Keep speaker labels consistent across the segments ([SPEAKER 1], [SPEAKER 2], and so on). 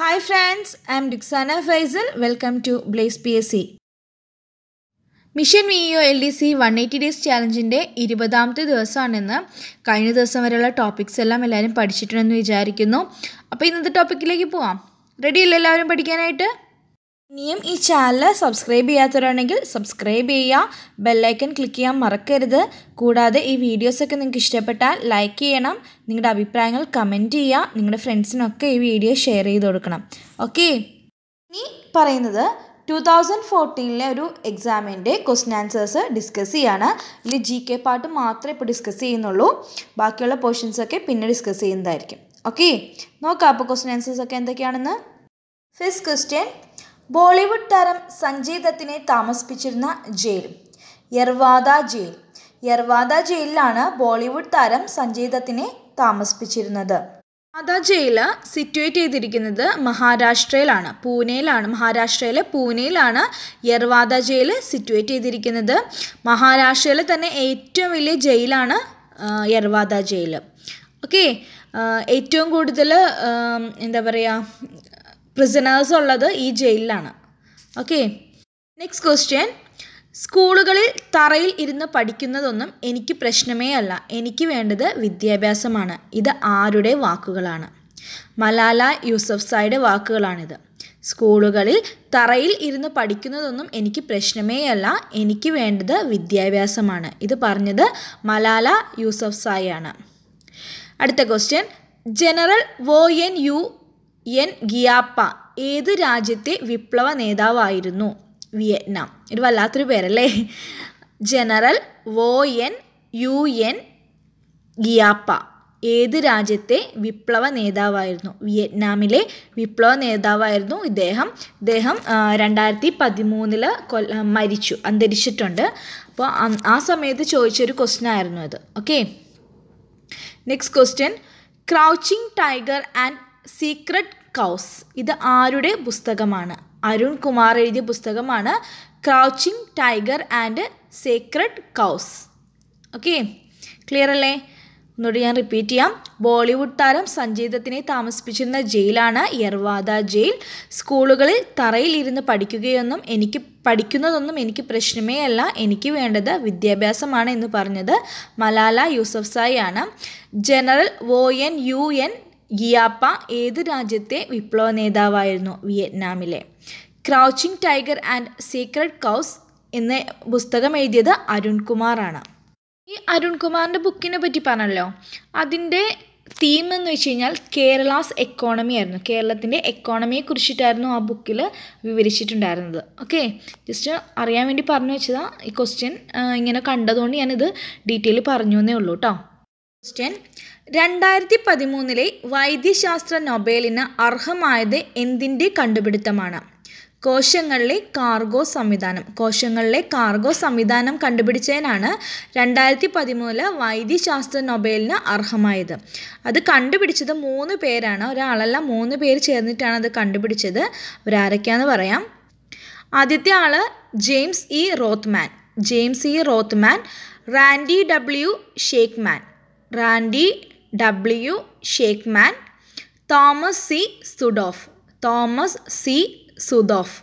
[SPEAKER 1] hi friends I am Diksana Faisal welcome to blaze P S C mission V O L D C one eighty days ചാലഞ്ചിൻ്റെ ഇരുപതാമത്തെ ദിവസമാണെന്ന് കഴിഞ്ഞ ദിവസം വരെയുള്ള topics എല്ലാം എല്ലാവരും പഠിച്ചിട്ടുണ്ടെന്ന് വിചാരിക്കുന്നു അപ്പോൾ ഇന്നത്തെ ടോപ്പിക്കിലേക്ക് പോവാം റെഡി അല്ലേ എല്ലാവരും പഠിക്കാനായിട്ട് ഇനിയും ഈ ചാനൽ സബ്സ്ക്രൈബ് ചെയ്യാത്തവരാണെങ്കിൽ സബ്സ്ക്രൈബ് ചെയ്യുക ബെല്ലൈക്കൺ ക്ലിക്ക് ചെയ്യാൻ മറക്കരുത് കൂടാതെ ഈ വീഡിയോസൊക്കെ നിങ്ങൾക്ക് ഇഷ്ടപ്പെട്ടാൽ ലൈക്ക് ചെയ്യണം നിങ്ങളുടെ അഭിപ്രായങ്ങൾ കമൻറ്റ് ചെയ്യുക നിങ്ങളുടെ ഫ്രണ്ട്സിനൊക്കെ ഈ വീഡിയോ ഷെയർ ചെയ്ത് കൊടുക്കണം ഓക്കെ ഇനി പറയുന്നത് ടു തൗസൻഡ് ഫോർട്ടീനിലെ ഒരു എക്സാമിൻ്റെ ക്വസ്റ്റ്യൻ ആൻസേഴ്സ് ഡിസ്കസ് ചെയ്യാണ് ഇതിൽ ജി കെ പാർട്ട് മാത്രമേ ഇപ്പോൾ ഡിസ്കസ് ചെയ്യുന്നുള്ളൂ ബാക്കിയുള്ള പോർഷൻസൊക്കെ പിന്നെ ഡിസ്കസ് ചെയ്യുന്നതായിരിക്കും ഓക്കെ നോക്കാം അപ്പോൾ ക്വസ്റ്റ്യൻ ഒക്കെ എന്തൊക്കെയാണെന്ന് ഫസ്റ്റ് ക്വസ്റ്റ്യൻ ബോളിവുഡ് താരം സഞ്ജയ് ദത്തിനെ താമസിപ്പിച്ചിരുന്ന ജയിൽ യർവാദ ജയിൽ യർവാദ ജയിലിലാണ് ബോളിവുഡ് താരം സഞ്ജയ് ദത്തിനെ താമസിപ്പിച്ചിരുന്നത് യർവാദ ജയിൽ സിറ്റുവേറ്റ് ചെയ്തിരിക്കുന്നത് മഹാരാഷ്ട്രയിലാണ് പൂനെയിലാണ് മഹാരാഷ്ട്രയിലെ പൂനെയിലാണ് യർവാദ ജയിൽ സിറ്റുവേറ്റ് ചെയ്തിരിക്കുന്നത് മഹാരാഷ്ട്രയിലെ തന്നെ ഏറ്റവും വലിയ ജയിലാണ് യർവാദ ജയിൽ ഓക്കെ ഏറ്റവും കൂടുതൽ എന്താ പറയുക പ്രിസണേഴ്സ് ഉള്ളത് ഈ ജയിലിലാണ് ഓക്കെ നെക്സ്റ്റ് ക്വസ്റ്റ്യൻ സ്കൂളുകളിൽ തറയിൽ ഇരുന്ന് പഠിക്കുന്നതൊന്നും എനിക്ക് പ്രശ്നമേ അല്ല എനിക്ക് വേണ്ടത് വിദ്യാഭ്യാസമാണ് ഇത് ആരുടെ വാക്കുകളാണ് മലാല യൂസഫ് സായുടെ വാക്കുകളാണിത് സ്കൂളുകളിൽ തറയിൽ ഇരുന്ന് പഠിക്കുന്നതൊന്നും എനിക്ക് പ്രശ്നമേ അല്ല എനിക്ക് വേണ്ടത് വിദ്യാഭ്യാസമാണ് ഇത് പറഞ്ഞത് മലാല യൂസഫ് സായി ആണ് അടുത്ത ക്വസ്റ്റ്യൻ ജനറൽ വോ എൻ യു എൻ ഗിയാപ്പ ഏത് രാജ്യത്തെ വിപ്ലവ നേതാവായിരുന്നു വിയറ്റ്നാം ഒരു വല്ലാത്തൊരു പേരല്ലേ ജനറൽ വോ എൻ യു എൻ ഗിയാപ്പ ഏത് രാജ്യത്തെ വിപ്ലവ നേതാവായിരുന്നു വിയറ്റ്നാമിലെ വിപ്ലവ നേതാവായിരുന്നു ഇദ്ദേഹം ഇദ്ദേഹം രണ്ടായിരത്തി പതിമൂന്നില് കൊല്ല മരിച്ചു അന്തരിച്ചിട്ടുണ്ട് അപ്പോൾ ആ സമയത്ത് ചോദിച്ചൊരു ക്വസ്റ്റ്യൻ ആയിരുന്നു അത് okay next question crouching tiger and secret cows ഇത് ആരുടെ പുസ്തകമാണ് അരുൺ കുമാർ എഴുതിയ പുസ്തകമാണ് crouching tiger and secret cows okay clear അല്ലേ ഒന്നുകൂടി ഞാൻ റിപ്പീറ്റ് ചെയ്യാം ബോളിവുഡ് താരം സഞ്ജീതത്തിനെ താമസിപ്പിച്ചിരുന്ന ജയിലാണ് യർവാദ ജയിൽ സ്കൂളുകളിൽ തറയിൽ ഇരുന്ന് പഠിക്കുകയൊന്നും എനിക്ക് പഠിക്കുന്നതൊന്നും എനിക്ക് പ്രശ്നമേ അല്ല എനിക്ക് വേണ്ടത് വിദ്യാഭ്യാസമാണ് എന്ന് പറഞ്ഞത് മലാല യൂസഫ്സായി ആണ് ജനറൽ വോ എൻ യു എൻ ഗിയാപ്പ ഏത് രാജ്യത്തെ വിപ്ലവ നേതാവായിരുന്നു വിയറ്റ്നാമിലെ crouching tiger and secret cows എന്ന പുസ്തകം എഴുതിയത് അരുൺകുമാറാണ് ഈ അരുൺകുമാറിൻ്റെ ബുക്കിനെ പറ്റി പറഞ്ഞല്ലോ അതിൻ്റെ തീം എന്ന് വെച്ച് കഴിഞ്ഞാൽ കേരളാസ് എക്കോണമി ആയിരുന്നു കേരളത്തിൻ്റെ എക്കോണമിയെ കുറിച്ചിട്ടായിരുന്നു ആ ബുക്കിൽ വിവരിച്ചിട്ടുണ്ടായിരുന്നത് ഓക്കെ ജസ്റ്റ് അറിയാൻ വേണ്ടി പറഞ്ഞു വെച്ചതാ ഈ ക്വസ്റ്റ്യൻ ഇങ്ങനെ കണ്ടതുകൊണ്ട് ഞാനിത് ഡീറ്റെയിൽ പറഞ്ഞു എന്നേ ഉള്ളൂ കേട്ടോ ക്വസ്റ്റ്യൻ രണ്ടായിരത്തി പതിമൂന്നിലെ വൈദ്യശാസ്ത്ര നൊബേലിന് അർഹമായത് എന്തിൻ്റെ കണ്ടുപിടുത്തമാണ് കോശങ്ങളിലെ കാർഗോ സംവിധാനം കോശങ്ങളിലെ കാർഗോ സംവിധാനം കണ്ടുപിടിച്ചതിനാണ് രണ്ടായിരത്തി പതിമൂന്നില് വൈദ്യശാസ്ത്ര നൊബേലിന് അർഹമായത് അത് കണ്ടുപിടിച്ചത് മൂന്ന് പേരാണ് ഒരാളല്ല മൂന്ന് പേര് ചേർന്നിട്ടാണ് അത് കണ്ടുപിടിച്ചത് അവരാരൊക്കെയാന്ന് പറയാം ആദ്യത്തെ ആള് James E Rothman James E Rothman Randy W Schekman Randy W Schekman Thomas C Sudhof Thomas C Sudhof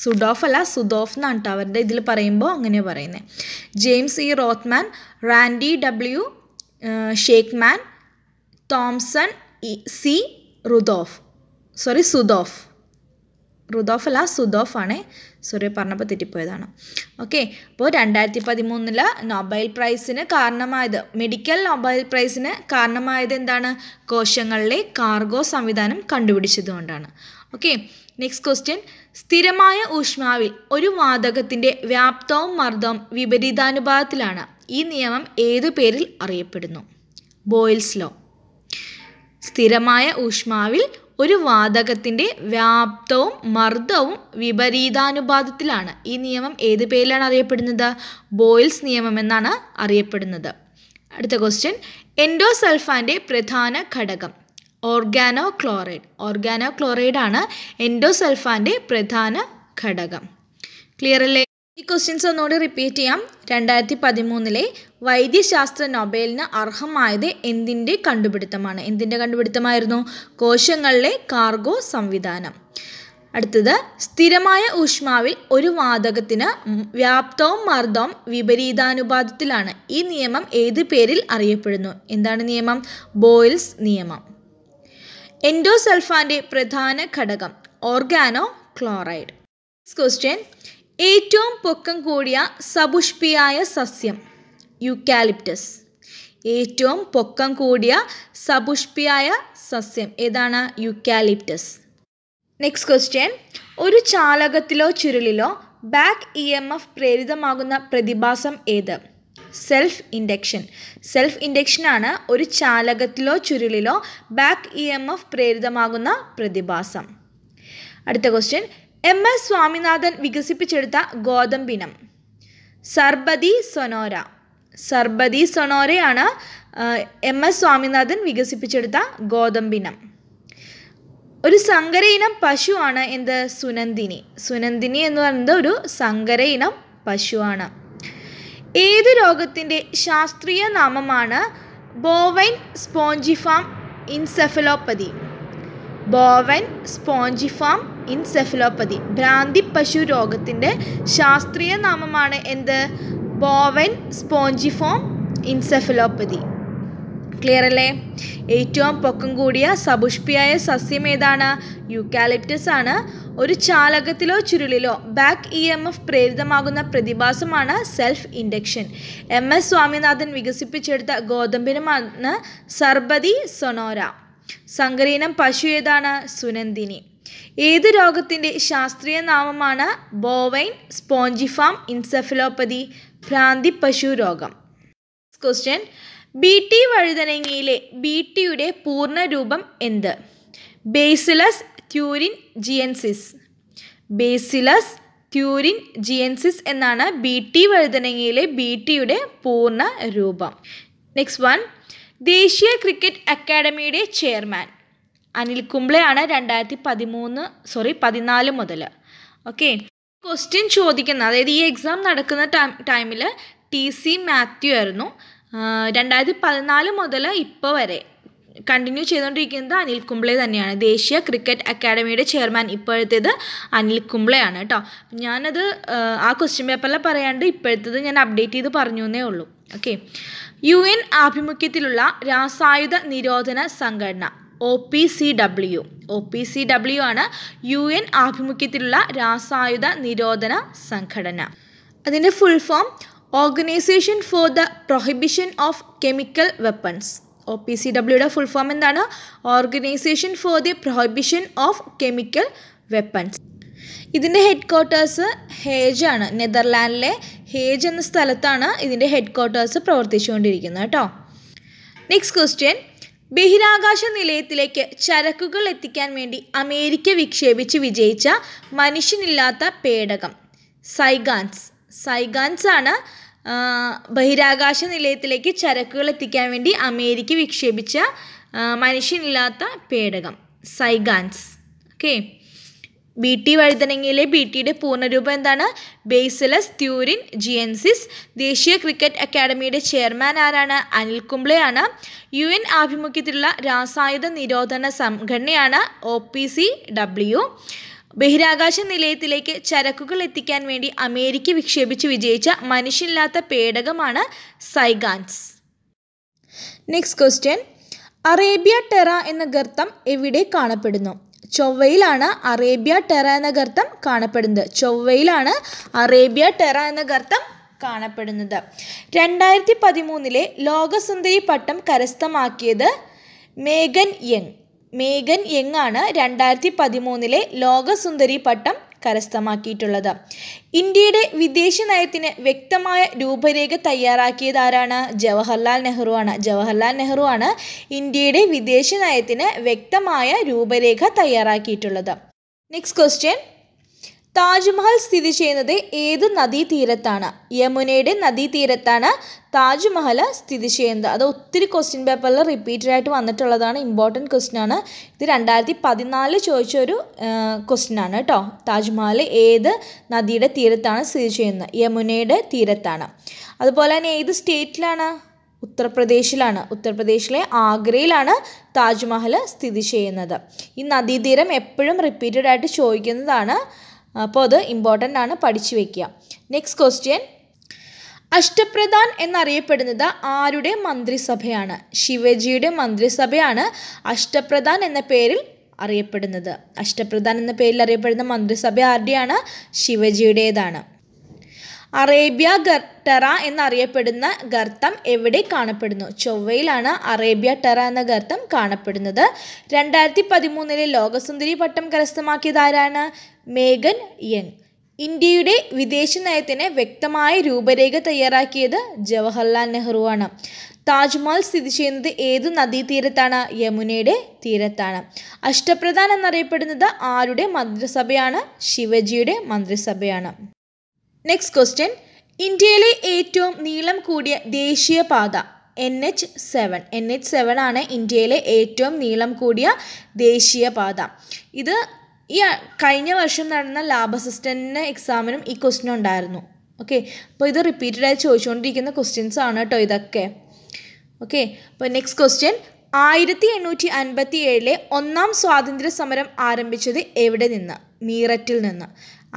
[SPEAKER 1] Sudhof അല്ല സുദോഫ് എന്നാണ് കേട്ടോ അവരുടെ ഇതിൽ പറയുമ്പോൾ അങ്ങനെ പറയുന്നത് James E Rothman Randy W Schekman Thomson C Rudhof sorry Sudhof Rudhof അല്ല Sudhof ആണ് സോറി പറഞ്ഞപ്പോൾ തെറ്റിപ്പോയതാണ് ഓക്കെ അപ്പോൾ രണ്ടായിരത്തി പതിമൂന്നിൽ നൊബൈൽ പ്രൈസിന് കാരണമായത് മെഡിക്കൽ നൊബൈൽ പ്രൈസിന് കാരണമായത് എന്താണ് കോശങ്ങളിലെ കാർഗോ സംവിധാനം കണ്ടുപിടിച്ചതുകൊണ്ടാണ് ഓക്കെ നെക്സ്റ്റ് ക്വസ്റ്റ്യൻ സ്ഥിരമായ ഊഷ്മാവിൽ ഒരു വാതകത്തിൻ്റെ വ്യാപ്തവും മർദ്ദവും വിപരീതാനുപാതത്തിലാണ് ഈ നിയമം ഏതു പേരിൽ അറിയപ്പെടുന്നു ബോയിൽസ് ലോ സ്ഥിരമായ ഊഷ്മാവിൽ ഒരു വാതകത്തിൻ്റെ വ്യാപ്തവും മർദ്ദവും വിപരീതാനുപാതത്തിലാണ് ഈ നിയമം ഏത് പേരിലാണ് അറിയപ്പെടുന്നത് ബോയിൽസ് നിയമം എന്നാണ് അറിയപ്പെടുന്നത് അടുത്ത ക്വസ്റ്റ്യൻ എൻഡോസൾഫാൻ്റെ പ്രധാന ഘടകം ഓർഗാനോ ക്ലോറൈഡ് ഓർഗാനോ ക്ലോറൈഡാണ് എൻഡോസൾഫാൻ്റെ പ്രധാന ഘടകം ക്ലിയർ അല്ലേ ഈ ക്വസ്റ്റ്യൻസ് ഒന്നുകൂടി റിപ്പീറ്റ് ചെയ്യാം രണ്ടായിരത്തി പതിമൂന്നിലെ വൈദ്യശാസ്ത്ര നൊബേലിന് അർഹമായത് എന്തിൻ്റെ കണ്ടുപിടുത്തമാണ് എന്തിൻ്റെ കണ്ടുപിടുത്തമായിരുന്നു കോശങ്ങളിലെ കാർഗോ സംവിധാനം അടുത്തത് സ്ഥിരമായ ഊഷ്മാവിൽ ഒരു വാതകത്തിന് വ്യാപ്തവും മർദ്ദവും വിപരീതാനുപാതത്തിലാണ് ഈ നിയമം ഏത് പേരിൽ അറിയപ്പെടുന്നു എന്താണ് നിയമം ബോയിൽസ് നിയമം എൻഡോസൾഫാൻ്റെ പ്രധാന ഘടകം ഓർഗാനോ ക്ലോറൈഡ് ക്വസ്റ്റ്യൻ ഏറ്റവും പൊക്കം കൂടിയ സപുഷ്പിയായ സസ്യം യുക്കാലിപ്റ്റസ് ഏറ്റവും പൊക്കം കൂടിയ സപുഷ്പിയായ സസ്യം ഏതാണ് യുക്കാലിപ്റ്റസ് നെക്സ്റ്റ് ക്വസ്റ്റ്യൻ ഒരു ചാലകത്തിലോ ചുരുളിലോ ബാക്ക് ഇ എം എഫ് പ്രേരിതമാകുന്ന പ്രതിഭാസം ഏത് സെൽഫ് ഇൻഡക്ഷൻ സെൽഫ് ഇൻഡക്ഷനാണ് ഒരു ചാലകത്തിലോ ചുരുളിലോ ബാക്ക് ഇ എം എഫ് പ്രേരിതമാകുന്ന പ്രതിഭാസം അടുത്ത ക്വസ്റ്റ്യൻ എം എസ് സ്വാമിനാഥൻ വികസിപ്പിച്ചെടുത്ത ഗോതമ്പിനം സർബതി സൊനോര സർബതി സൊനോരയാണ് എം എസ് സ്വാമിനാഥൻ വികസിപ്പിച്ചെടുത്ത ഗോതമ്പിനം ഒരു സങ്കര ഇനം പശുവാണ് എന്ത് സുനന്ദിനി സുനന്ദിനി എന്ന് പറയുന്നത് ഒരു സങ്കര ഇനം പശുവാണ് ഏത് രോഗത്തിൻ്റെ ശാസ്ത്രീയ നാമമാണ് ബോവൈൻ സ്പോഞ്ചിഫാം ഇൻസെഫലോപ്പതി ബോവൻ സ്പോഞ്ചിഫാം ഭ്രാന്തി പശു രോഗത്തിൻ്റെ ശാസ്ത്രീയ നാമമാണ് എന്ത് ബോവൻ സ്പോഞ്ചിഫോം ഇൻസെഫിലോപ്പതി ക്ലിയർ അല്ലേ ഏറ്റവും പൊക്കം കൂടിയ സപുഷ്പിയായ സസ്യം ഏതാണ് യൂക്കാലിപ്റ്റസ് ആണ് ഒരു ചാലകത്തിലോ ചുരുളിലോ ബാക്ക് ഇ എം എഫ് പ്രേരിതമാകുന്ന പ്രതിഭാസമാണ് self induction M S Swaminathan വികസിപ്പിച്ചെടുത്ത ഗോതമ്പിനുമാണ് സർബതി സൊനോര സങ്കരീനം പശു ഏതാണ് സുനന്ദിനി ഏത് രോഗത്തിൻ്റെ ശാസ്ത്രീയ നാമമാണ് ബോവൈൻ സ്പോഞ്ചിഫാം ഇൻസെഫലോപ്പതി ഭ്രാന്തി പശു രോഗം ക്വസ്റ്റ്യൻ ബി ടി വഴുതനങ്ങയിലെ ബി ടിയുടെ രൂപം എന്ത് ബേസിലസ് ക്യൂരിൻ ജിയൻസിസ് ബേസിലസ് ക്യൂരിൻ ജിയൻസിസ് എന്നാണ് ബി ടി വഴുതനങ്ങയിലെ ബി ടിയുടെ പൂർണ്ണ രൂപം നെക്സ്റ്റ് വൺ ദേശീയ ക്രിക്കറ്റ് അക്കാഡമിയുടെ ചെയർമാൻ അനിൽ കുംബ്ലെയാണ് രണ്ടായിരത്തി പതിമൂന്ന് സോറി പതിനാല് മുതൽ ഓക്കെ ക്വസ്റ്റ്യൻ ചോദിക്കുന്ന അതായത് ഈ എക്സാം നടക്കുന്ന ടൈം ടൈമിൽ ടി സി മാത്യു ആയിരുന്നു രണ്ടായിരത്തി പതിനാല് മുതൽ ഇപ്പോൾ വരെ കണ്ടിന്യൂ ചെയ്തുകൊണ്ടിരിക്കുന്നത് അനിൽ കുംബ്ലെ തന്നെയാണ് ദേശീയ ക്രിക്കറ്റ് അക്കാഡമിയുടെ ചെയർമാൻ ഇപ്പോഴത്തേത് അനിൽ കുംബ്ലെയാണ് കേട്ടോ ഞാനത് ആ ക്വസ്റ്റ്യൻ പേപ്പറിൽ പറയാണ്ട് ഇപ്പോഴത്തേത് ഞാൻ അപ്ഡേറ്റ് ചെയ്ത് പറഞ്ഞു എന്നേ ഉള്ളൂ ഓക്കെ യു എൻ ആഭിമുഖ്യത്തിലുള്ള രാസായുധ നിരോധന സംഘടന O P C W O P C W ആണ് യു എൻ ആഭിമുഖ്യത്തിലുള്ള രാസായുധ നിരോധന സംഘടന അതിൻ്റെ full form organisation for the prohibition of chemical weapons O P C ഡബ്ല്യുടെ ഫുൾ ഫോം എന്താണ് organisation for the prohibition of chemical weapons ഇതിൻ്റെ headquarters ആണ് നെതർലാൻഡിലെ ഹേജ് എന്ന സ്ഥലത്താണ് ഇതിൻ്റെ ഹെഡ് ക്വാർട്ടേഴ്സ് പ്രവർത്തിച്ചുകൊണ്ടിരിക്കുന്നത് കേട്ടോ നെക്സ്റ്റ് ക്വസ്റ്റ്യൻ ബഹിരാകാശ നിലയത്തിലേക്ക് ചരക്കുകൾ എത്തിക്കാൻ വേണ്ടി അമേരിക്ക വിക്ഷേപിച്ച് വിജയിച്ച മനുഷ്യനില്ലാത്ത പേടകം സൈഗാൻസ് സൈഗാൻസ് ആണ് ബഹിരാകാശ നിലയത്തിലേക്ക് ചരക്കുകൾ എത്തിക്കാൻ വേണ്ടി അമേരിക്ക വിക്ഷേപിച്ച മനുഷ്യനില്ലാത്ത പേടകം സൈഗാൻസ് ഓക്കേ ബി ടി വഴുതനങ്ങയിലെ ബി ടിയുടെ പൂർണ്ണരൂപം എന്താണ് ബേസലസ് ത്യൂരിൻ ജിയൻസിസ് ദേശീയ ക്രിക്കറ്റ് അക്കാദമിയുടെ ചെയർമാൻ ആരാണ് അനിൽ കുംബ്ലെയാണ് യു എൻ ആഭിമുഖ്യത്തിലുള്ള രാസായുധ നിരോധന സംഘടനയാണ് ഒ പി സി ഡബ്ല്യു ബഹിരാകാശ നിലയത്തിലേക്ക് ചരക്കുകൾ എത്തിക്കാൻ വേണ്ടി അമേരിക്ക വിക്ഷേപിച്ച് വിജയിച്ച മനുഷ്യനില്ലാത്ത പേടകമാണ് സൈഗാൻസ് നെക്സ്റ്റ് ക്വസ്റ്റ്യൻ അറേബ്യ ടെറ എന്ന ഗർത്തം എവിടെ കാണപ്പെടുന്നു ചൊവ്വയിലാണ് അറേബ്യ ടെറ എന്ന ഗർത്തം കാണപ്പെടുന്നത് ചൊവ്വയിലാണ് അറേബ്യ ടെറ എന്ന ഗർത്തം കാണപ്പെടുന്നത് രണ്ടായിരത്തി പതിമൂന്നിലെ ലോകസുന്ദരി പട്ടം കരസ്ഥമാക്കിയത് മേഗൻ യങ് മേഗൻ യങ് ആണ് രണ്ടായിരത്തി പതിമൂന്നിലെ ലോകസുന്ദരി പട്ടം കരസ്ഥമാക്കിയിട്ടുള്ളത് ഇന്ത്യയുടെ വിദേശ നയത്തിന് വ്യക്തമായ രൂപരേഖ തയ്യാറാക്കിയതാരാണ് ജവഹർലാൽ നെഹ്റു ആണ് ജവഹർലാൽ നെഹ്റു ആണ് ഇന്ത്യയുടെ വിദേശ നയത്തിന് വ്യക്തമായ രൂപരേഖ തയ്യാറാക്കിയിട്ടുള്ളത് നെക്സ്റ്റ് ക്വസ്റ്റ്യൻ താജ്മഹൽ സ്ഥിതി ചെയ്യുന്നത് ഏത് നദീതീരത്താണ് യമുനയുടെ നദീതീരത്താണ് താജ്മഹൽ സ്ഥിതി ചെയ്യുന്നത് അത് ഒത്തിരി ക്വസ്റ്റ്യൻ പേപ്പറിൽ റിപ്പീറ്റഡ് ആയിട്ട് വന്നിട്ടുള്ളതാണ് ഇമ്പോർട്ടൻറ്റ് ക്വസ്റ്റ്യൻ ആണ് ഇത് രണ്ടായിരത്തി പതിനാലിൽ ചോദിച്ച ഒരു ക്വസ്റ്റ്യൻ ആണ് കേട്ടോ താജ്മഹൽ ഏത് നദിയുടെ തീരത്താണ് സ്ഥിതി ചെയ്യുന്നത് യമുനയുടെ തീരത്താണ് അതുപോലെ തന്നെ ഏത് സ്റ്റേറ്റിലാണ് ഉത്തർപ്രദേശിലാണ് ഉത്തർപ്രദേശിലെ ആഗ്രയിലാണ് താജ്മഹൽ സ്ഥിതി ചെയ്യുന്നത് ഈ നദീതീരം എപ്പോഴും റിപ്പീറ്റഡ് ആയിട്ട് ചോദിക്കുന്നതാണ് അപ്പോൾ അത് ഇമ്പോർട്ടൻ്റ് ആണ് പഠിച്ചു വയ്ക്കുക നെക്സ്റ്റ് ക്വസ്റ്റ്യൻ അഷ്ടപ്രധാൻ എന്നറിയപ്പെടുന്നത് ആരുടെ മന്ത്രിസഭയാണ് ശിവജിയുടെ മന്ത്രിസഭയാണ് അഷ്ടപ്രധാൻ എന്ന പേരിൽ അറിയപ്പെടുന്നത് അഷ്ടപ്രധാൻ എന്ന പേരിൽ അറിയപ്പെടുന്ന മന്ത്രിസഭ ആരുടെയാണ് ശിവജിയുടേതാണ് അറേബ്യ ടെറ എന്നറിയപ്പെടുന്ന ഗർത്തം എവിടെ കാണപ്പെടുന്നു ചൊവ്വയിലാണ് അറേബ്യ ടെറ എന്ന ഗർത്തം കാണപ്പെടുന്നത് രണ്ടായിരത്തി പതിമൂന്നിലെ ലോകസുന്ദരി പട്ടം കരസ്ഥമാക്കിയതാരാണ് മേഗൻ യങ് ഇന്ത്യയുടെ വിദേശ നയത്തിന് വ്യക്തമായ രൂപരേഖ തയ്യാറാക്കിയത് ജവഹർലാൽ നെഹ്റു ആണ് താജ്മഹൽ സ്ഥിതി ചെയ്യുന്നത് ഏത് നദീതീരത്താണ് യമുനയുടെ തീരത്താണ് അഷ്ടപ്രധാൻ എന്നറിയപ്പെടുന്നത് ആരുടെ മന്ത്രിസഭയാണ് ശിവജിയുടെ മന്ത്രിസഭയാണ് നെക്സ്റ്റ് ക്വസ്റ്റ്യൻ ഇന്ത്യയിലെ ഏറ്റവും നീളം കൂടിയ ദേശീയപാത N H seven N H seven ആണ് ഇന്ത്യയിലെ ഏറ്റവും നീളം കൂടിയ ദേശീയപാത ഇത് ഈ കഴിഞ്ഞ വർഷം നടന്ന ലാബ് അസിസ്റ്റൻ്റിന് എക്സാമിനും ഈ ക്വസ്റ്റ്യൻ ഉണ്ടായിരുന്നു ഓക്കെ അപ്പോൾ ഇത് റിപ്പീറ്റഡ് ആയി ചോദിച്ചുകൊണ്ടിരിക്കുന്ന ക്വസ്റ്റ്യൻസ് ആണ് കേട്ടോ ഇതൊക്കെ ഓക്കെ അപ്പോൾ നെക്സ്റ്റ് ക്വസ്റ്റ്യൻ ആയിരത്തി എണ്ണൂറ്റി അൻപത്തി ഏഴിലെ ഒന്നാം സ്വാതന്ത്ര്യ സമരം ആരംഭിച്ചത് എവിടെ നിന്ന് മീററ്റിൽ നിന്ന്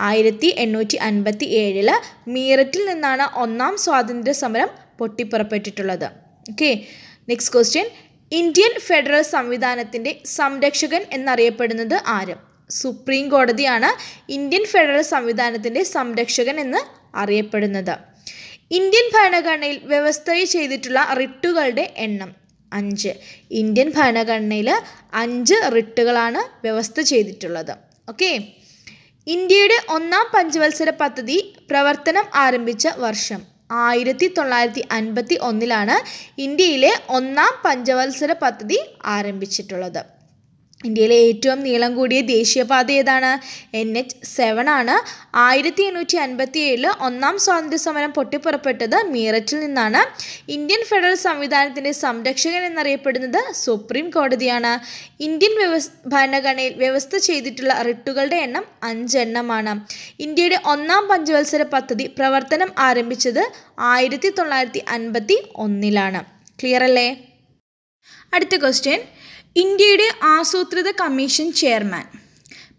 [SPEAKER 1] ആയിരത്തി എണ്ണൂറ്റി അൻപത്തി ഏഴില് മീററ്റിൽ നിന്നാണ് ഒന്നാം സ്വാതന്ത്ര്യ സമരം പൊട്ടിപ്പുറപ്പെട്ടിട്ടുള്ളത് okay next question Indian federal സംവിധാനത്തിൻ്റെ സംരക്ഷകൻ എന്നറിയപ്പെടുന്നത് ആര് സുപ്രീം കോടതിയാണ് ഇന്ത്യൻ ഫെഡറൽ സംവിധാനത്തിൻ്റെ സംരക്ഷകൻ എന്ന് അറിയപ്പെടുന്നത് ഇന്ത്യൻ ഭരണഘടനയിൽ വ്യവസ്ഥ ചെയ്തിട്ടുള്ള റിട്ടുകളുടെ എണ്ണം അഞ്ച് ഇന്ത്യൻ ഭരണഘടനയിൽ അഞ്ച് റിട്ടുകളാണ് വ്യവസ്ഥ ചെയ്തിട്ടുള്ളത് ഓക്കേ ഇന്ത്യയുടെ ഒന്നാം പഞ്ചവത്സര പദ്ധതി പ്രവർത്തനം ആരംഭിച്ച വർഷം ആയിരത്തി തൊള്ളായിരത്തി അൻപത്തി ഒന്നിലാണ് ഇന്ത്യയിലെ ഒന്നാം പഞ്ചവത്സര പദ്ധതി ആരംഭിച്ചിട്ടുള്ളത് ഇന്ത്യയിലെ ഏറ്റവും നീളം കൂടിയ ദേശീയപാത ഏതാണ് എൻ എച്ച് സെവൻ ആണ് ആയിരത്തി എണ്ണൂറ്റി അൻപത്തി ഏഴിൽ ഒന്നാം സ്വാതന്ത്ര്യ സമരം പൊട്ടിപ്പുറപ്പെട്ടത് മീററ്റിൽ നിന്നാണ് ഇന്ത്യൻ ഫെഡറൽ സംവിധാനത്തിൻ്റെ സംരക്ഷകൻ എന്നറിയപ്പെടുന്നത് സുപ്രീം കോടതിയാണ് ഇന്ത്യൻ വ്യവസ് ഭരണഘടനയിൽ വ്യവസ്ഥ ചെയ്തിട്ടുള്ള റിട്ടുകളുടെ എണ്ണം അഞ്ചെണ്ണമാണ് ഇന്ത്യയുടെ ഒന്നാം പഞ്ചവത്സര പദ്ധതി പ്രവർത്തനം ആരംഭിച്ചത് ആയിരത്തി തൊള്ളായിരത്തി അൻപത്തി ഒന്നിലാണ് ക്ലിയർ അല്ലേ അടുത്ത ക്വസ്റ്റ്യൻ ഇന്ത്യയുടെ ആസൂത്രിത കമ്മീഷൻ ചെയർമാൻ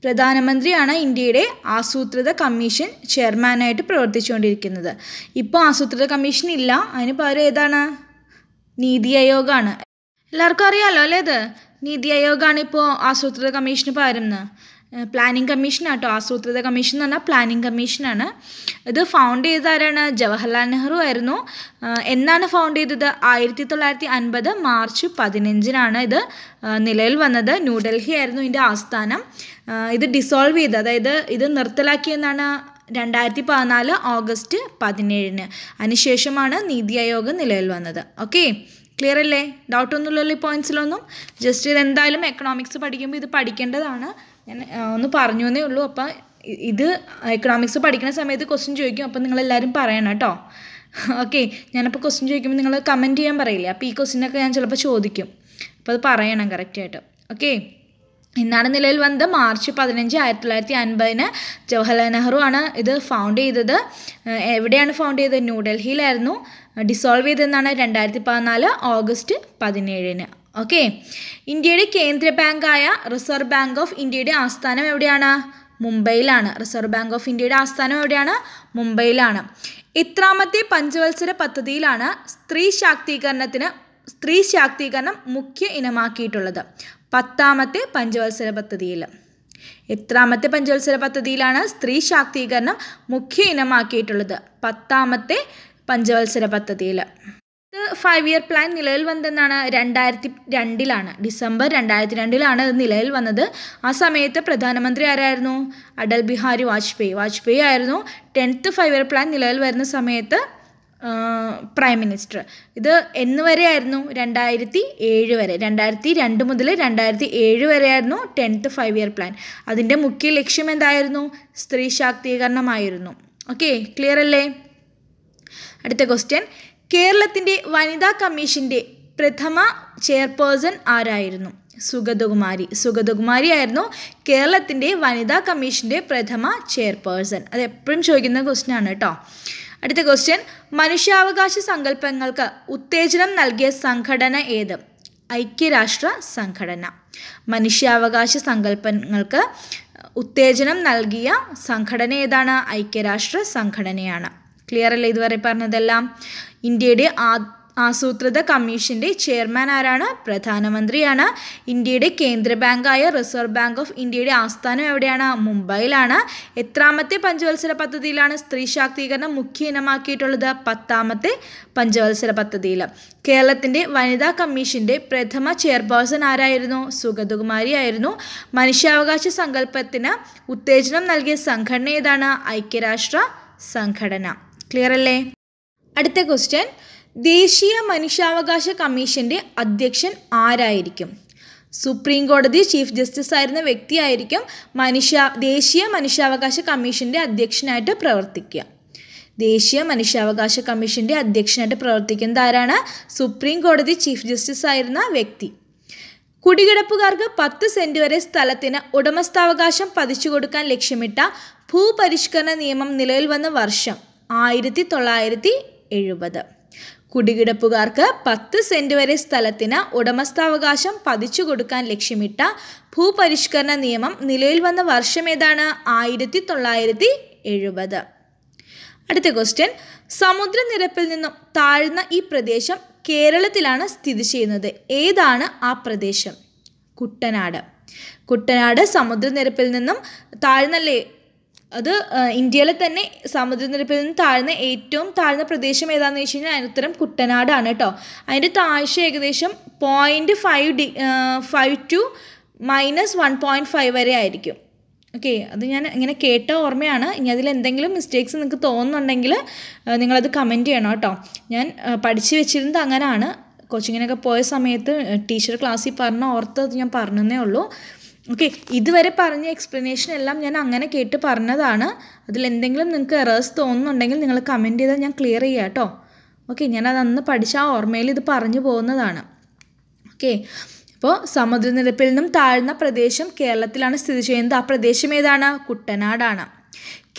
[SPEAKER 1] പ്രധാനമന്ത്രിയാണ് ഇന്ത്യയുടെ ആസൂത്രിത കമ്മീഷൻ ചെയർമാനായിട്ട് പ്രവർത്തിച്ചുകൊണ്ടിരിക്കുന്നത് ഇപ്പോൾ ആസൂത്രിത കമ്മീഷൻ ഇല്ല അതിന് പകരം ഏതാണ് നീതി ആയോഗാണ് എല്ലാവർക്കും അറിയാമല്ലോ അല്ലേ അത് നീതി ആയോഗാണ് ഇപ്പോൾ ആസൂത്രിത കമ്മീഷന് പകരം പ്ലാനിംഗ് കേട്ടോ ആസൂത്രിത കമ്മീഷൻ എന്ന് പറഞ്ഞാൽ പ്ലാനിംഗ് കമ്മീഷനാണ് ഇത് ഫൗണ്ട് ചെയ്ത ആരാണ് ജവഹർലാൽ നെഹ്റു ആയിരുന്നു എന്നാണ് ഫൗണ്ട് ചെയ്തത് ആയിരത്തി തൊള്ളായിരത്തി അൻപത് മാർച്ച് പതിനഞ്ചിനാണ് ഇത് നിലയിൽ വന്നത് ന്യൂഡൽഹി ആയിരുന്നു ഇതിൻ്റെ ആസ്ഥാനം ഇത് ഡിസോൾവ് ചെയ്ത് അതായത് ഇത് നിർത്തലാക്കിയെന്നാണ് രണ്ടായിരത്തി പതിനാല് ഓഗസ്റ്റ് പതിനേഴിന് അതിനുശേഷമാണ് നീതി ആയോഗ് നിലയിൽ വന്നത് ഓക്കേ ക്ലിയർ അല്ലേ ഡൗട്ട് ഡൗട്ടൊന്നുമില്ലല്ലോ ഈ പോയിന്റ്സിലൊന്നും ജസ്റ്റ് ഇത് എന്തായാലും എക്കണോമിക്സ് പഠിക്കുമ്പോൾ ഇത് പഠിക്കേണ്ടതാണ് ഞാൻ ഒന്ന് പറഞ്ഞു എന്നേ ഉള്ളൂ അപ്പോൾ ഇത് എക്കണോമിക്സ് പഠിക്കുന്ന സമയത്ത് ക്വസ്റ്റ്യൻ ചോദിക്കും അപ്പോൾ നിങ്ങളെല്ലാവരും പറയണം കേട്ടോ ഓക്കെ ഞാനിപ്പോൾ ക്വസ്റ്റ്യൻ ചോദിക്കുമ്പോൾ നിങ്ങൾ കമൻറ്റ് ചെയ്യാൻ പറയില്ലേ അപ്പോൾ ഈ ക്വസ്റ്റ്യനൊക്കെ ഞാൻ ചിലപ്പോൾ ചോദിക്കും അപ്പോൾ അത് പറയണം കറക്റ്റായിട്ട് ഓക്കെ ഇന്നാണ് നിലയിൽ വന്നത് മാർച്ച് പതിനഞ്ച് ആയിരത്തി തൊള്ളായിരത്തി അൻപതിന് ജവഹർലാൽ നെഹ്റു ആണ് ഇത് ഫൗണ്ട് ചെയ്തത് എവിടെയാണ് ഫൗണ്ട് ചെയ്തത് ന്യൂഡൽഹിയിലായിരുന്നു ഡിസോൾവ് ചെയ്തതെന്നാണ് രണ്ടായിരത്തി പതിനാല് ഓഗസ്റ്റ് പതിനേഴിന് ഓക്കെ ഇന്ത്യയുടെ കേന്ദ്ര ബാങ്കായ റിസർവ് ബാങ്ക് ഓഫ് ഇന്ത്യയുടെ ആസ്ഥാനം എവിടെയാണ് മുംബൈയിലാണ് റിസർവ് ബാങ്ക് ഓഫ് ഇന്ത്യയുടെ ആസ്ഥാനം എവിടെയാണ് മുംബൈയിലാണ് ഇത്രാമത്തെ പഞ്ചവത്സര പദ്ധതിയിലാണ് സ്ത്രീ ശാക്തീകരണത്തിന് സ്ത്രീ ശാക്തീകരണം മുഖ്യ ഇനമാക്കിയിട്ടുള്ളത് പത്താമത്തെ പഞ്ചവത്സര പദ്ധതിയിൽ എത്രാമത്തെ പഞ്ചവത്സര പദ്ധതിയിലാണ് സ്ത്രീ ശാക്തീകരണം മുഖ്യ ഇനമാക്കിയിട്ടുള്ളത് പത്താമത്തെ പഞ്ചവത്സര പദ്ധതിയിൽ ഇത് ഫൈവ് ഇയർ പ്ലാൻ നിലവിൽ വന്നതെന്നാണ് രണ്ടായിരത്തി രണ്ടിലാണ് ഡിസംബർ രണ്ടായിരത്തി രണ്ടിലാണ് ഇത് നിലവിൽ വന്നത് ആ സമയത്ത് പ്രധാനമന്ത്രി ആരായിരുന്നു അടൽ ബിഹാരി വാജ്പേയി വാജ്പേയി ആയിരുന്നു ടെൻത്ത് ഫൈവ് ഇയർ പ്ലാൻ നിലവിൽ വരുന്ന സമയത്ത് പ്രൈം മിനിസ്റ്റർ ഇത് എന്ന് വരെയായിരുന്നു രണ്ടായിരത്തി ഏഴ് വരെ രണ്ടായിരത്തി രണ്ട് മുതൽ രണ്ടായിരത്തി ഏഴ് വരെയായിരുന്നു ടെൻത്ത് ഫൈവ് ഇയർ പ്ലാൻ അതിൻ്റെ മുഖ്യ ലക്ഷ്യം എന്തായിരുന്നു സ്ത്രീ ശാക്തീകരണമായിരുന്നു ഓക്കെ ക്ലിയർ അല്ലേ അടുത്ത ക്വസ്റ്റ്യൻ കേരളത്തിൻ്റെ വനിതാ കമ്മീഷൻ്റെ പ്രഥമ ചെയർപേഴ്സൺ ആരായിരുന്നു സുഗതകുമാരി സുഗതകുമാരി ആയിരുന്നു കേരളത്തിൻ്റെ വനിതാ കമ്മീഷൻ്റെ പ്രഥമ ചെയർപേഴ്സൺ അത് എപ്പോഴും ചോദിക്കുന്ന ക്വസ്റ്റ്യൻ ആണ് കേട്ടോ അടുത്ത ക്വസ്റ്റ്യൻ മനുഷ്യാവകാശ സങ്കല്പങ്ങൾക്ക് ഉത്തേജനം നൽകിയ സംഘടന ഏത് ഐക്യരാഷ്ട്ര സംഘടന മനുഷ്യാവകാശ സങ്കല്പങ്ങൾക്ക് ഉത്തേജനം നൽകിയ സംഘടന ഏതാണ് ഐക്യരാഷ്ട്ര സംഘടനയാണ് ക്ലിയർ അല്ലേ ഇതുവരെ പറഞ്ഞതെല്ലാം ഇന്ത്യയുടെ ആസൂത്രിത കമ്മീഷന്റെ ചെയർമാൻ ആരാണ് പ്രധാനമന്ത്രിയാണ് ഇന്ത്യയുടെ കേന്ദ്ര ബാങ്കായ റിസർവ് ബാങ്ക് ഓഫ് ഇന്ത്യയുടെ ആസ്ഥാനം എവിടെയാണ് മുംബൈയിലാണ് എത്രാമത്തെ പഞ്ചവത്സര പദ്ധതിയിലാണ് സ്ത്രീ ശാക്തീകരണം മുഖ്യ ഇനമാക്കിയിട്ടുള്ളത് പത്താമത്തെ പഞ്ചവത്സര പദ്ധതിയിൽ കേരളത്തിന്റെ വനിതാ കമ്മീഷന്റെ പ്രഥമ ചെയർപേഴ്സൺ ആരായിരുന്നു സുഗതകുമാരി ആയിരുന്നു മനുഷ്യാവകാശ സങ്കല്പത്തിന് ഉത്തേജനം നൽകിയ സംഘടന ഏതാണ് ഐക്യരാഷ്ട്ര സംഘടന ക്ലിയർ അല്ലേ അടുത്ത ക്വസ്റ്റ്യൻ ദേശീയ മനുഷ്യാവകാശ കമ്മീഷൻ്റെ അധ്യക്ഷൻ ആരായിരിക്കും സുപ്രീം കോടതി ചീഫ് ജസ്റ്റിസ് ആയിരുന്ന വ്യക്തിയായിരിക്കും മനുഷ്യ ദേശീയ മനുഷ്യാവകാശ കമ്മീഷൻ്റെ അധ്യക്ഷനായിട്ട് പ്രവർത്തിക്കുക ദേശീയ മനുഷ്യാവകാശ കമ്മീഷൻ്റെ അധ്യക്ഷനായിട്ട് പ്രവർത്തിക്കുന്നത് ആരാണ് സുപ്രീം കോടതി ചീഫ് ജസ്റ്റിസ് ആയിരുന്ന വ്യക്തി കുടികിടപ്പുകാർക്ക് പത്ത് സെൻറ്റ് വരെ സ്ഥലത്തിന് ഉടമസ്ഥാവകാശം പതിച്ചു കൊടുക്കാൻ ലക്ഷ്യമിട്ട ഭൂപരിഷ്കരണ നിയമം നിലവിൽ വന്ന വർഷം ആയിരത്തി തൊള്ളായിരത്തി എഴുപത് കുടികിടപ്പുകാർക്ക് പത്ത് സെന്റ് വരെ സ്ഥലത്തിന് ഉടമസ്ഥാവകാശം പതിച്ചു കൊടുക്കാൻ ലക്ഷ്യമിട്ട ഭൂപരിഷ്കരണ നിയമം നിലവിൽ വന്ന ഏതാണ് ആയിരത്തി തൊള്ളായിരത്തി എഴുപത് അടുത്ത ക്വസ്റ്റ്യൻ സമുദ്രനിരപ്പിൽ നിന്നും താഴ്ന്ന ഈ പ്രദേശം കേരളത്തിലാണ് സ്ഥിതി ചെയ്യുന്നത് ഏതാണ് ആ പ്രദേശം കുട്ടനാട് കുട്ടനാട് സമുദ്രനിരപ്പിൽ നിന്നും താഴ്ന്നല്ലേ അത് ഇന്ത്യയിലെ തന്നെ സമുദ്രനിരപ്പിൽ നിന്ന് താഴ്ന്ന ഏറ്റവും താഴ്ന്ന പ്രദേശം ഏതാണെന്ന് വെച്ച് കഴിഞ്ഞാൽ അതിനുത്തരം കുട്ടനാടാണ് കേട്ടോ അതിൻ്റെ താഴ്ച ഏകദേശം point five D five to minus one point five വരെ ആയിരിക്കും ഓക്കെ അത് ഞാൻ ഇങ്ങനെ കേട്ട ഓർമ്മയാണ് ഇനി അതിൽ എന്തെങ്കിലും മിസ്റ്റേക്സ് നിങ്ങൾക്ക് തോന്നുന്നുണ്ടെങ്കിൽ നിങ്ങളത് കമൻറ്റ് ചെയ്യണം കേട്ടോ ഞാൻ പഠിച്ചു വെച്ചിരുന്നത് അങ്ങനെയാണ് കോച്ചിങ്ങിനൊക്കെ പോയ സമയത്ത് ടീച്ചർ ക്ലാസ്സിൽ പറഞ്ഞ ഓർത്ത് ഞാൻ പറഞ്ഞതേ ഉള്ളൂ ഓക്കെ ഇതുവരെ പറഞ്ഞ എക്സ്പ്ലനേഷൻ എല്ലാം ഞാൻ അങ്ങനെ കേട്ട് പറഞ്ഞതാണ് അതിൽ എന്തെങ്കിലും നിങ്ങൾക്ക് എറേഴ്സ് തോന്നുന്നുണ്ടെങ്കിൽ നിങ്ങൾ കമൻറ്റ് ചെയ്താൽ ഞാൻ ക്ലിയർ ചെയ്യാം കേട്ടോ ഓക്കെ ഞാനത് അന്ന് പഠിച്ച ഓർമ്മയിൽ ഇത് പറഞ്ഞു പോകുന്നതാണ് ഓക്കെ അപ്പോൾ സമുദ്രനിരപ്പിൽ നിന്നും താഴ്ന്ന പ്രദേശം കേരളത്തിലാണ് സ്ഥിതി ചെയ്യുന്നത് ആ പ്രദേശം ഏതാണ് കുട്ടനാടാണ്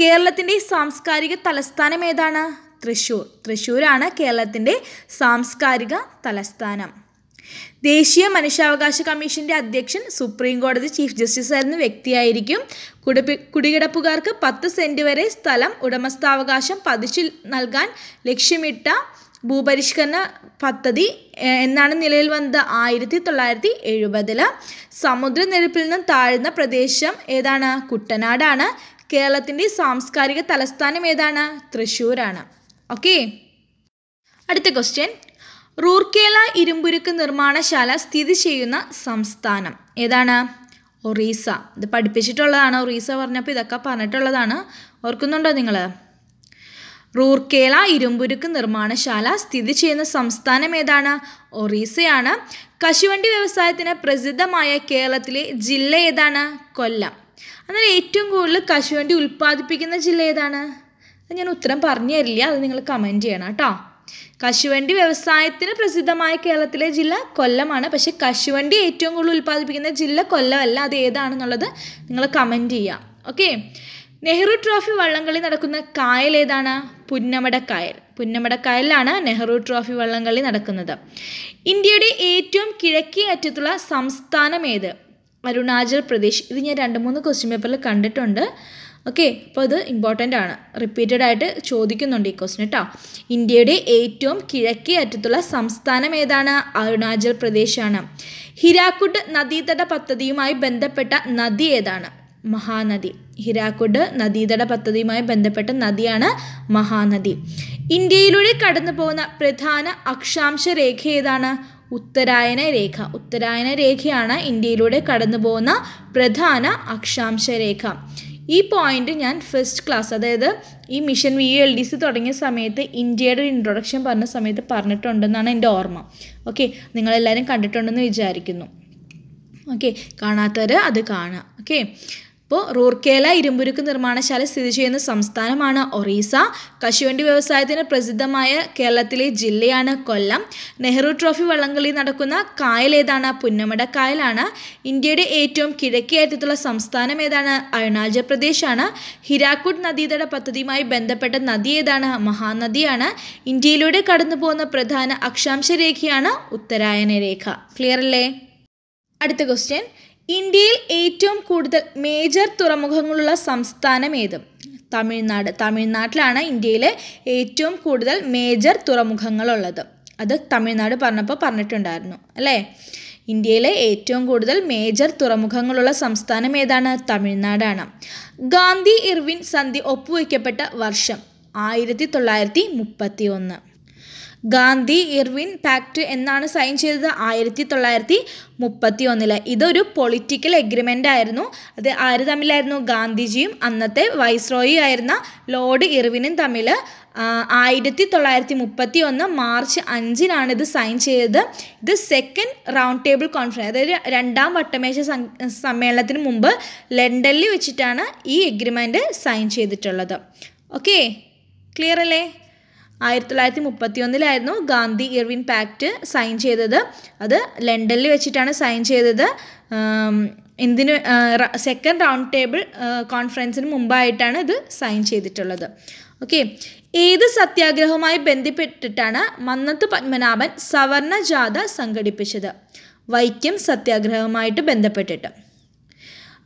[SPEAKER 1] കേരളത്തിൻ്റെ സാംസ്കാരിക തലസ്ഥാനം ഏതാണ് തൃശ്ശൂർ തൃശ്ശൂരാണ് കേരളത്തിൻ്റെ സാംസ്കാരിക തലസ്ഥാനം ദേശീയ മനുഷ്യാവകാശ കമ്മീഷന്റെ അധ്യക്ഷൻ സുപ്രീം കോടതി ചീഫ് ജസ്റ്റിസ് ആയിരുന്ന വ്യക്തിയായിരിക്കും കുടിപ്പി കുടികിടപ്പുകാർക്ക് പത്ത് സെന്റ് വരെ സ്ഥലം ഉടമസ്ഥാവകാശം പതിച്ചു നൽകാൻ ലക്ഷ്യമിട്ട ഭൂപരിഷ്കരണ പദ്ധതി എന്നാണ് നിലയിൽ വന്നത് ആയിരത്തി തൊള്ളായിരത്തി എഴുപതില് സമുദ്രനിരപ്പിൽ നിന്നും താഴ്ന്ന പ്രദേശം ഏതാണ് കുട്ടനാടാണ് കേരളത്തിൻ്റെ സാംസ്കാരിക തലസ്ഥാനം ഏതാണ് തൃശ്ശൂരാണ് ഓക്കേ അടുത്ത ക്വസ്റ്റ്യൻ റൂർക്കേല ഇരുമ്പുരുക്ക് നിർമ്മാണശാല സ്ഥിതി ചെയ്യുന്ന സംസ്ഥാനം ഏതാണ് ഒറീസ ഇത് പഠിപ്പിച്ചിട്ടുള്ളതാണ് ഒറീസ പറഞ്ഞപ്പോൾ ഇതൊക്കെ പറഞ്ഞിട്ടുള്ളതാണ് ഓർക്കുന്നുണ്ടോ നിങ്ങൾ റൂർക്കേല ഇരുമ്പുരുക്ക് നിർമ്മാണശാല സ്ഥിതി ചെയ്യുന്ന സംസ്ഥാനം ഏതാണ് ഒറീസയാണ് കശുവണ്ടി വ്യവസായത്തിന് പ്രസിദ്ധമായ കേരളത്തിലെ ജില്ല ഏതാണ് കൊല്ലം എന്നാൽ ഏറ്റവും കൂടുതൽ കശുവണ്ടി ഉൽപ്പാദിപ്പിക്കുന്ന ജില്ല ഏതാണ് ഞാൻ ഉത്തരം പറഞ്ഞു തരില്ല അത് നിങ്ങൾ കമൻറ്റ് ചെയ്യണം കേട്ടോ കശുവണ്ടി വ്യവസായത്തിന് പ്രസിദ്ധമായ കേരളത്തിലെ ജില്ല കൊല്ലമാണ് പക്ഷേ കശുവണ്ടി ഏറ്റവും കൂടുതൽ ഉൽപ്പാദിപ്പിക്കുന്ന ജില്ല കൊല്ലമല്ല അത് ഏതാണെന്നുള്ളത് നിങ്ങൾ കമൻറ്റ് ചെയ്യാം ഓക്കെ നെഹ്റു ട്രോഫി വള്ളംകളി നടക്കുന്ന കായൽ ഏതാണ് പുന്നമടക്കായൽ പുന്നമടക്കായലിലാണ് നെഹ്റു ട്രോഫി വള്ളംകളി നടക്കുന്നത് ഇന്ത്യയുടെ ഏറ്റവും കിഴക്കേ അറ്റത്തുള്ള സംസ്ഥാനം ഏത് അരുണാചൽ പ്രദേശ് ഇത് ഞാൻ രണ്ട് മൂന്ന് ക്വസ്റ്റ്യൻ പേപ്പറിൽ കണ്ടിട്ടുണ്ട് ഓക്കെ അപ്പോൾ ഇത് ഇമ്പോർട്ടൻ്റ് ആണ് റിപ്പീറ്റഡ് ആയിട്ട് ചോദിക്കുന്നുണ്ട് ഈ ക്വസ്റ്റിന് കേട്ടോ ഇന്ത്യയുടെ ഏറ്റവും കിഴക്കേ അറ്റത്തുള്ള സംസ്ഥാനം ഏതാണ് അരുണാചൽ പ്രദേശാണ് ഹിരാക്കുട്ട് നദീതട പദ്ധതിയുമായി ബന്ധപ്പെട്ട നദി ഏതാണ് മഹാനദി ഹിരാക്കുഡ് നദീതട പദ്ധതിയുമായി ബന്ധപ്പെട്ട നദിയാണ് മഹാനദി ഇന്ത്യയിലൂടെ കടന്നു പോകുന്ന പ്രധാന അക്ഷാംശ രേഖ ഏതാണ് ഉത്തരായന രേഖ ഉത്തരായന രേഖയാണ് ഇന്ത്യയിലൂടെ കടന്നു പോകുന്ന പ്രധാന അക്ഷാംശ രേഖ ഈ പോയിന്റ് ഞാൻ ഫസ്റ്റ് ക്ലാസ് അതായത് ഈ mission V L D C തുടങ്ങിയ സമയത്ത് ഇന്ത്യയുടെ ഇൻട്രൊഡക്ഷൻ പറഞ്ഞ സമയത്ത് പറഞ്ഞിട്ടുണ്ടെന്നാണ് എൻ്റെ ഓർമ്മ ഓക്കെ നിങ്ങളെല്ലാവരും കണ്ടിട്ടുണ്ടെന്ന് വിചാരിക്കുന്നു ഓക്കെ കാണാത്തവർ അത് കാണുക ഓക്കെ ഇപ്പോൾ റൂർക്കേല ഇരുമ്പുരുക്ക് നിർമ്മാണശാല സ്ഥിതി ചെയ്യുന്ന സംസ്ഥാനമാണ് ഒറീസ കശുവണ്ടി വ്യവസായത്തിന് പ്രസിദ്ധമായ കേരളത്തിലെ ജില്ലയാണ് കൊല്ലം നെഹ്റു ട്രോഫി വള്ളംകളി നടക്കുന്ന കായൽ ഏതാണ് പുന്നമട കായലാണ് ഇന്ത്യയുടെ ഏറ്റവും കിഴക്കേയറ്റത്തുള്ള സംസ്ഥാനം ഏതാണ് അരുണാചൽ പ്രദേശാണ് ഹിരാക്കുട്ട് നദീതട പദ്ധതിയുമായി ബന്ധപ്പെട്ട നദി ഏതാണ് മഹാനദിയാണ് ഇന്ത്യയിലൂടെ കടന്നു പോകുന്ന പ്രധാന അക്ഷാംശ രേഖയാണ് ഉത്തരായന രേഖ ക്ലിയർ അല്ലേ അടുത്ത ക്വസ്റ്റ്യൻ ഇന്ത്യയിൽ ഏറ്റവും കൂടുതൽ മേജർ തുറമുഖങ്ങളുള്ള സംസ്ഥാനം ഏത് തമിഴ്നാട് തമിഴ്നാട്ടിലാണ് ഇന്ത്യയിലെ ഏറ്റവും കൂടുതൽ മേജർ തുറമുഖങ്ങളുള്ളത് അത് തമിഴ്നാട് പറഞ്ഞപ്പോൾ പറഞ്ഞിട്ടുണ്ടായിരുന്നു അല്ലേ ഇന്ത്യയിലെ ഏറ്റവും കൂടുതൽ മേജർ തുറമുഖങ്ങളുള്ള സംസ്ഥാനം ഏതാണ് തമിഴ്നാടാണ് ഗാന്ധി ഇർവിൻ സന്ധി ഒപ്പുവയ്ക്കപ്പെട്ട വർഷം ആയിരത്തി തൊള്ളായിരത്തി മുപ്പത്തി ഒന്ന് ഗാന്ധി ഇർവിൻ പാക്ട് എന്നാണ് സൈൻ ചെയ്തത് ആയിരത്തി തൊള്ളായിരത്തി മുപ്പത്തി ഒന്നില് ഇതൊരു പൊളിറ്റിക്കൽ എഗ്രിമെൻ്റ് ആയിരുന്നു അത് ആര് തമ്മിലായിരുന്നു ഗാന്ധിജിയും അന്നത്തെ വൈസ്രോയി ആയിരുന്ന ലോർഡ് ഇർവിനും തമ്മിൽ ആയിരത്തി തൊള്ളായിരത്തി മുപ്പത്തി ഒന്ന് മാർച്ച് അഞ്ചിനാണ് ഇത് സൈൻ ചെയ്തത് ഇത് സെക്കൻഡ് റൗണ്ട് ടേബിൾ കോൺഫറൻസ് അതായത് രണ്ടാം വട്ടമേശ സമ്മേളനത്തിന് മുമ്പ് ലണ്ടനിൽ വെച്ചിട്ടാണ് ഈ എഗ്രിമെൻ്റ് സൈൻ ചെയ്തിട്ടുള്ളത് ഓക്കെ ക്ലിയർ അല്ലേ ആയിരത്തി തൊള്ളായിരത്തി ഒന്നിലായിരുന്നു ഗാന്ധി ഇർവിൻ പാക്റ്റ് സൈൻ ചെയ്തത് അത് ലണ്ടനിൽ വെച്ചിട്ടാണ് സൈൻ ചെയ്തത് എന്തിനു സെക്കൻഡ് റൗണ്ട് ടേബിൾ കോൺഫറൻസിന് മുമ്പായിട്ടാണ് ഇത് സൈൻ ചെയ്തിട്ടുള്ളത് ഓക്കെ ഏത് സത്യാഗ്രഹവുമായി ബന്ധപ്പെട്ടിട്ടാണ് മന്നത്ത് പത്മനാഭൻ സവർണ ജാഥ സംഘടിപ്പിച്ചത് വൈക്കം സത്യാഗ്രഹവുമായിട്ട് ബന്ധപ്പെട്ടിട്ട്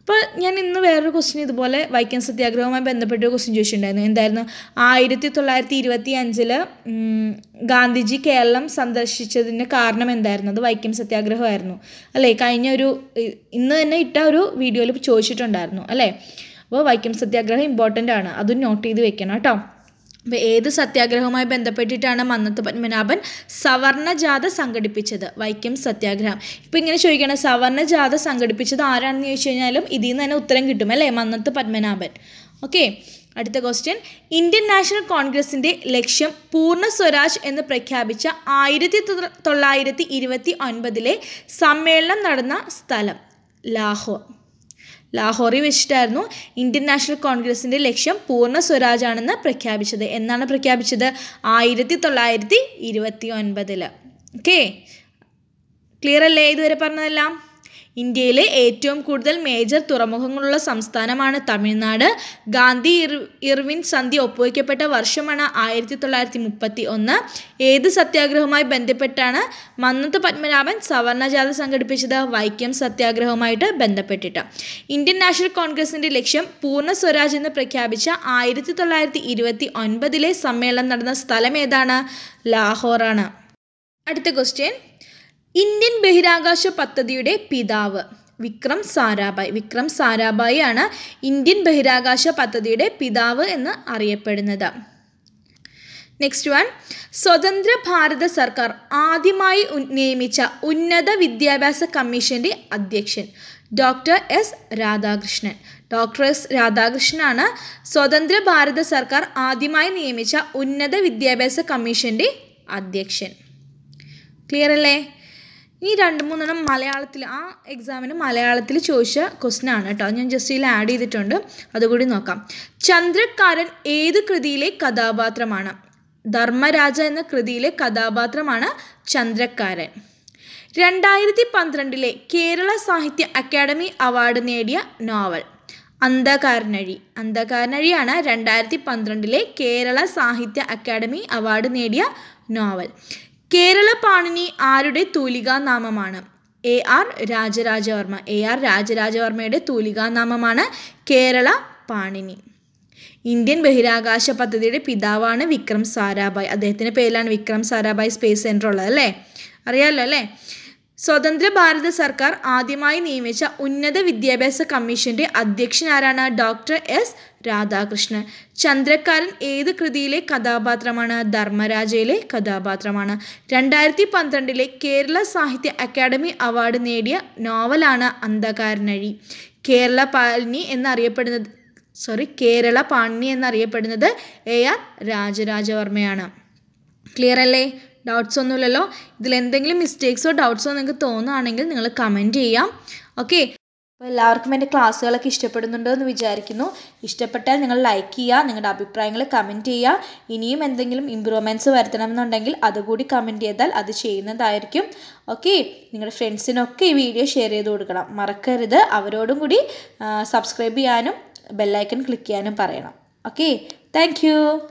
[SPEAKER 1] അപ്പോൾ ഞാൻ ഇന്ന് വേറൊരു ക്വസ്റ്റ്യൻ ഇതുപോലെ വൈക്കം സത്യാഗ്രഹവുമായി ബന്ധപ്പെട്ട ഒരു ക്വസ്റ്റ്യൻ ചോദിച്ചിട്ടുണ്ടായിരുന്നു എന്തായിരുന്നു ആയിരത്തി തൊള്ളായിരത്തി ഇരുപത്തി അഞ്ചിൽ ഗാന്ധിജി കേരളം സന്ദർശിച്ചതിൻ്റെ കാരണം എന്തായിരുന്നു അത് വൈക്കം സത്യാഗ്രഹമായിരുന്നു അല്ലേ കഴിഞ്ഞ ഒരു ഇന്ന് തന്നെ ഇട്ട ഒരു വീഡിയോയിൽ ചോദിച്ചിട്ടുണ്ടായിരുന്നു അല്ലേ അപ്പോൾ വൈക്കം സത്യാഗ്രഹം ഇമ്പോർട്ടൻ്റ് ആണ് അതും നോട്ട് ചെയ്ത് വെക്കണം കേട്ടോ അപ്പോൾ ഏത് സത്യാഗ്രഹവുമായി ബന്ധപ്പെട്ടിട്ടാണ് മന്നത്ത് പത്മനാഭൻ സവർണജാഥ സംഘടിപ്പിച്ചത് വൈക്കം സത്യാഗ്രഹം ഇപ്പം ഇങ്ങനെ ചോദിക്കണം സവർണജാഥ സംഘടിപ്പിച്ചത് ആരാണെന്ന് ചോദിച്ചു കഴിഞ്ഞാലും ഇതിൽ നിന്ന് തന്നെ ഉത്തരം കിട്ടും അല്ലേ മന്നത്ത് പത്മനാഭൻ ഓക്കെ അടുത്ത ക്വസ്റ്റ്യൻ ഇന്ത്യൻ നാഷണൽ കോൺഗ്രസിൻ്റെ ലക്ഷ്യം പൂർണ്ണ സ്വരാജ് എന്ന് പ്രഖ്യാപിച്ച ആയിരത്തി തൊള്ളായിരത്തി ഇരുപത്തി ഒൻപതിലെ സമ്മേളനം നടന്ന സ്ഥലം ലാഹോർ ലാഹോറിൽ വെച്ചിട്ടായിരുന്നു ഇന്ത്യൻ നാഷണൽ കോൺഗ്രസിൻ്റെ ലക്ഷ്യം പൂർണ്ണ സ്വരാജാണെന്ന് പ്രഖ്യാപിച്ചത് എന്നാണ് പ്രഖ്യാപിച്ചത് ആയിരത്തി തൊള്ളായിരത്തി ഇരുപത്തി ഒൻപതിൽ ഓക്കെ ക്ലിയർ അല്ലേ ഇതുവരെ പറഞ്ഞതെല്ലാം ഇന്ത്യയിലെ ഏറ്റവും കൂടുതൽ മേജർ തുറമുഖങ്ങളുള്ള സംസ്ഥാനമാണ് തമിഴ്നാട് ഗാന്ധി ഇർവിൻ സന്ധി ഒപ്പുവയ്ക്കപ്പെട്ട വർഷമാണ് ആയിരത്തി തൊള്ളായിരത്തി മുപ്പത്തി ഒന്ന് ഏത് സത്യാഗ്രഹവുമായി ബന്ധപ്പെട്ടാണ് മന്നത്ത് പത്മനാഭൻ സവർണജാഥ സംഘടിപ്പിച്ചത് വൈക്കം സത്യാഗ്രഹവുമായിട്ട് ബന്ധപ്പെട്ടിട്ട് ഇന്ത്യൻ നാഷണൽ കോൺഗ്രസിന്റെ ലക്ഷ്യം പൂർണ്ണ സ്വരാജ് എന്ന് പ്രഖ്യാപിച്ച ആയിരത്തി തൊള്ളായിരത്തി ഇരുപത്തി ഒൻപതിലെ സമ്മേളനം നടന്ന സ്ഥലം ഏതാണ് ലാഹോറാണ് അടുത്ത ക്വസ്റ്റ്യൻ ഇന്ത്യൻ ബഹിരാകാശ പദ്ധതിയുടെ പിതാവ് വിക്രം സാരാഭായ് വിക്രം സാരാഭായി ആണ് ഇന്ത്യൻ ബഹിരാകാശ പദ്ധതിയുടെ പിതാവ് എന്ന് അറിയപ്പെടുന്നത് നെക്സ്റ്റ് വൺ സ്വതന്ത്ര ഭാരത സർക്കാർ ആദ്യമായി നിയമിച്ച ഉന്നത വിദ്യാഭ്യാസ കമ്മീഷൻ്റെ അധ്യക്ഷൻ doctor S Radhakrishnan doctor S രാധാകൃഷ്ണനാണ് സ്വതന്ത്ര ഭാരത സർക്കാർ ആദ്യമായി നിയമിച്ച ഉന്നത വിദ്യാഭ്യാസ കമ്മീഷൻ്റെ അധ്യക്ഷൻ ക്ലിയർ അല്ലേ ഈ രണ്ട് മൂന്നെണ്ണം മലയാളത്തിൽ ആ എക്സാമിന് മലയാളത്തിൽ ചോദിച്ച ക്വസ്റ്റൻ ആണ് കേട്ടോ ഞാൻ ജസ്റ്റ് ഇതിൽ ആഡ് ചെയ്തിട്ടുണ്ട് അതുകൂടി നോക്കാം ചന്ദ്രക്കാരൻ ഏത് കൃതിയിലെ കഥാപാത്രമാണ് ധർമ്മരാജ എന്ന കൃതിയിലെ കഥാപാത്രമാണ് ചന്ദ്രക്കാരൻ രണ്ടായിരത്തി പന്ത്രണ്ടിലെ കേരള സാഹിത്യ അക്കാദമി അവാർഡ് നേടിയ നോവൽ അന്ധകാരനഴി അന്ധകാരനഴിയാണ് രണ്ടായിരത്തി പന്ത്രണ്ടിലെ കേരള സാഹിത്യ അക്കാദമി അവാർഡ് നേടിയ നോവൽ കേരള പാണിനി ആരുടെ തൂലികാനാമമാണ് A R Raja Raja Varma A R രാജരാജവർമ്മയുടെ തൂലികാനാമമാണ് കേരള പാണിനി ഇന്ത്യൻ ബഹിരാകാശ പദ്ധതിയുടെ പിതാവാണ് വിക്രം സാരാഭായ് അദ്ദേഹത്തിൻ്റെ പേരിലാണ് വിക്രം സാരാഭായ് സ്പേസ് സെൻറ്റർ ഉള്ളത് അല്ലേ അറിയാമല്ലോ അല്ലേ സ്വതന്ത്ര ഭാരത സർക്കാർ ആദ്യമായി നിയമിച്ച ഉന്നത വിദ്യാഭ്യാസ കമ്മീഷന്റെ അധ്യക്ഷനാരാണ് ഡോക്ടർ എസ് രാധാകൃഷ്ണൻ ചന്ദ്രക്കാരൻ ഏത് കൃതിയിലെ കഥാപാത്രമാണ് ധർമ്മരാജയിലെ കഥാപാത്രമാണ് രണ്ടായിരത്തി പന്ത്രണ്ടിലെ കേരള സാഹിത്യ അക്കാദമി അവാർഡ് നേടിയ നോവലാണ് അന്ധകാരനഴി കേരള പാലിനി എന്നറിയപ്പെടുന്നത് സോറി കേരള പാണിനി എന്നറിയപ്പെടുന്നത് എ ആർ രാജരാജവർമ്മയാണ് ക്ലിയർ അല്ലേ ഡൗട്ട്സ് ഒന്നുമില്ലല്ലോ ഇതിൽ എന്തെങ്കിലും മിസ്റ്റേക്സോ ഡൗട്ട്സോ നിങ്ങൾക്ക് തോന്നുകയാണെങ്കിൽ നിങ്ങൾ കമൻറ്റ് ചെയ്യാം ഓക്കെ അപ്പോൾ എല്ലാവർക്കും എൻ്റെ ക്ലാസ്സുകളൊക്കെ ഇഷ്ടപ്പെടുന്നുണ്ടോ എന്ന് വിചാരിക്കുന്നു ഇഷ്ടപ്പെട്ടാൽ നിങ്ങൾ ലൈക്ക് ചെയ്യുക നിങ്ങളുടെ അഭിപ്രായങ്ങൾ കമൻറ്റ് ചെയ്യുക ഇനിയും എന്തെങ്കിലും ഇമ്പ്രൂവ്മെൻറ്റ്സ് വരുത്തണമെന്നുണ്ടെങ്കിൽ അതുകൂടി കമൻറ്റ് ചെയ്താൽ അത് ചെയ്യുന്നതായിരിക്കും ഓക്കെ നിങ്ങളുടെ ഫ്രണ്ട്സിനൊക്കെ ഈ വീഡിയോ ഷെയർ ചെയ്ത് കൊടുക്കണം മറക്കരുത് അവരോടും കൂടി സബ്സ്ക്രൈബ് ചെയ്യാനും ബെല്ലൈക്കൺ ക്ലിക്ക് ചെയ്യാനും പറയണം ഓക്കെ താങ്ക്